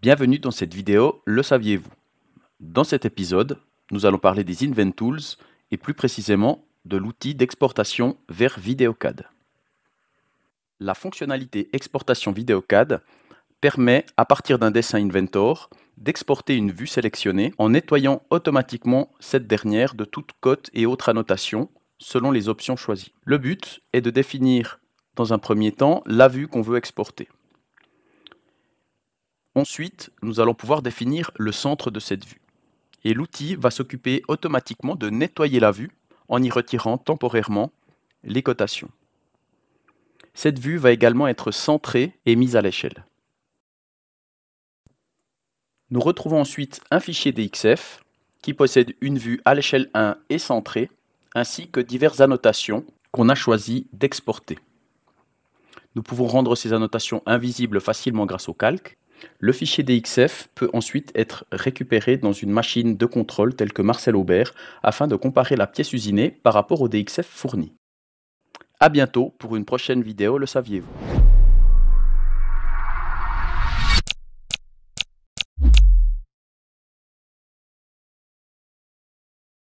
Bienvenue dans cette vidéo Le saviez-vous Dans cet épisode, nous allons parler des Invent Tools et plus précisément de l'outil d'exportation vers VideoCAD. La fonctionnalité exportation VideoCAD permet, à partir d'un dessin Inventor, d'exporter une vue sélectionnée en nettoyant automatiquement cette dernière de toute cote et autres annotations selon les options choisies. Le but est de définir dans un premier temps la vue qu'on veut exporter. Ensuite, nous allons pouvoir définir le centre de cette vue. Et l'outil va s'occuper automatiquement de nettoyer la vue en y retirant temporairement les cotations. Cette vue va également être centrée et mise à l'échelle. Nous retrouvons ensuite un fichier DXF qui possède une vue à l'échelle 1 et centrée, ainsi que diverses annotations qu'on a choisi d'exporter. Nous pouvons rendre ces annotations invisibles facilement grâce au calque, le fichier DXF peut ensuite être récupéré dans une machine de contrôle telle que Marcel Aubert afin de comparer la pièce usinée par rapport au DXF fourni. A bientôt pour une prochaine vidéo, le saviez-vous